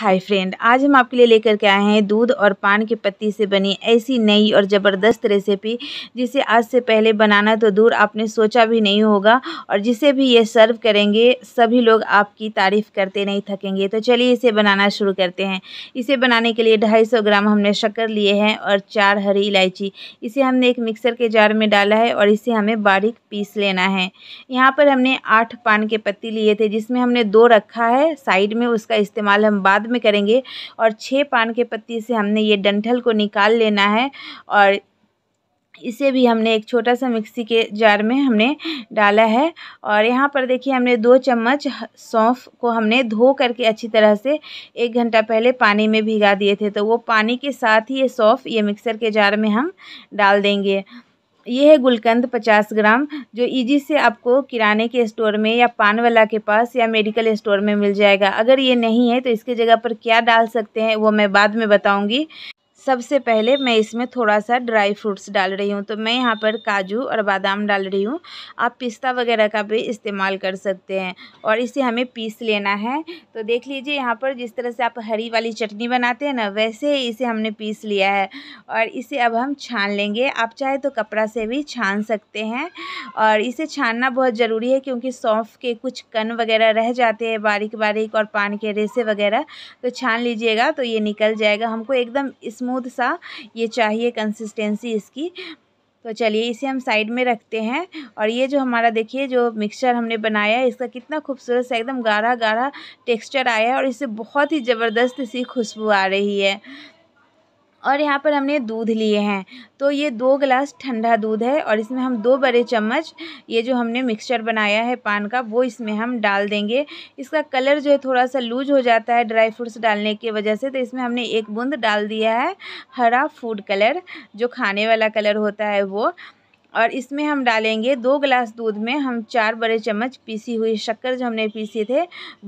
hi friend आज हम आपके लिए लेकर के आए हैं दूध और पान की पत्ती से बनी ऐसी नई और ज़बरदस्त रेसिपी जिसे आज से पहले बनाना तो दूर आपने सोचा भी नहीं होगा और जिसे भी ये सर्व करेंगे सभी लोग आपकी तारीफ़ करते नहीं थकेंगे तो चलिए इसे बनाना शुरू करते हैं इसे बनाने के लिए ढाई ग्राम हमने शक्कर लिए हैं और चार हरी इलायची इसे हमने एक मिक्सर के जार में डाला है और इसे हमें बारीक पीस लेना है यहाँ पर हमने आठ पान के पत्ती लिए थे जिसमें हमने दो रखा है साइड में उसका इस्तेमाल हम बाद में करेंगे और छः पान के पत्ती से हमने ये डंठल को निकाल लेना है और इसे भी हमने एक छोटा सा मिक्सी के जार में हमने डाला है और यहाँ पर देखिए हमने दो चम्मच सौंफ को हमने धो करके अच्छी तरह से एक घंटा पहले पानी में भिगा दिए थे तो वो पानी के साथ ही ये सौंफ ये मिक्सर के जार में हम डाल देंगे ये है गुलकंद पचास ग्राम जो इजी से आपको किराने के स्टोर में या पान वाला के पास या मेडिकल स्टोर में मिल जाएगा अगर ये नहीं है तो इसके जगह पर क्या डाल सकते हैं वो मैं बाद में बताऊंगी सबसे पहले मैं इसमें थोड़ा सा ड्राई फ्रूट्स डाल रही हूँ तो मैं यहाँ पर काजू और बादाम डाल रही हूँ आप पिस्ता वगैरह का भी इस्तेमाल कर सकते हैं और इसे हमें पीस लेना है तो देख लीजिए यहाँ पर जिस तरह से आप हरी वाली चटनी बनाते हैं ना वैसे इसे हमने पीस लिया है और इसे अब हम छान लेंगे आप चाहे तो कपड़ा से भी छान सकते हैं और इसे छानना बहुत ज़रूरी है क्योंकि सौंफ के कुछ कन वगैरह रह जाते हैं बारीक बारीक और पान के रेसे वगैरह तो छान लीजिएगा तो ये निकल जाएगा हमको एकदम स्मूथ स्मूथ सा ये चाहिए कंसिस्टेंसी इसकी तो चलिए इसे हम साइड में रखते हैं और ये जो हमारा देखिए जो मिक्सचर हमने बनाया है इसका कितना खूबसूरत सा एकदम गाढ़ा गाढ़ा टेक्सचर आया है और इससे बहुत ही ज़बरदस्त सी खुशबू आ रही है और यहाँ पर हमने दूध लिए हैं तो ये दो गिलास ठंडा दूध है और इसमें हम दो बड़े चम्मच ये जो हमने मिक्सचर बनाया है पान का वो इसमें हम डाल देंगे इसका कलर जो है थोड़ा सा लूज हो जाता है ड्राई फ्रूट्स डालने की वजह से तो इसमें हमने एक बूंद डाल दिया है हरा फूड कलर जो खाने वाला कलर होता है वो और इसमें हम डालेंगे दो गिलास दूध में हम चार बड़े चम्मच पीसी हुई शक्कर जो हमने पीसे थे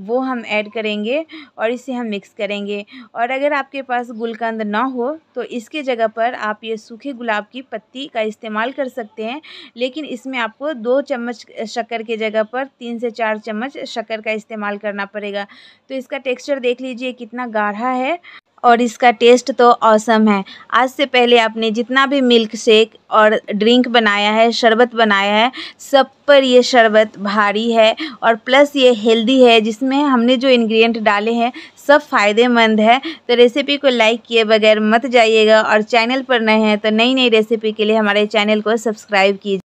वो हम ऐड करेंगे और इसे हम मिक्स करेंगे और अगर आपके पास गुलकंद ना हो तो इसके जगह पर आप ये सूखे गुलाब की पत्ती का इस्तेमाल कर सकते हैं लेकिन इसमें आपको दो चम्मच शक्कर के जगह पर तीन से चार चम्मच शक्कर का इस्तेमाल करना पड़ेगा तो इसका टेक्स्चर देख लीजिए कितना गाढ़ा है और इसका टेस्ट तो औसम है आज से पहले आपने जितना भी मिल्क शेक और ड्रिंक बनाया है शरबत बनाया है सब पर ये शरबत भारी है और प्लस ये हेल्दी है जिसमें हमने जो इंग्रेडिएंट डाले हैं सब फ़ायदेमंद है तो रेसिपी को लाइक किए बगैर मत जाइएगा और चैनल पर नए हैं तो नई नई रेसिपी के लिए हमारे चैनल को सब्सक्राइब कीजिए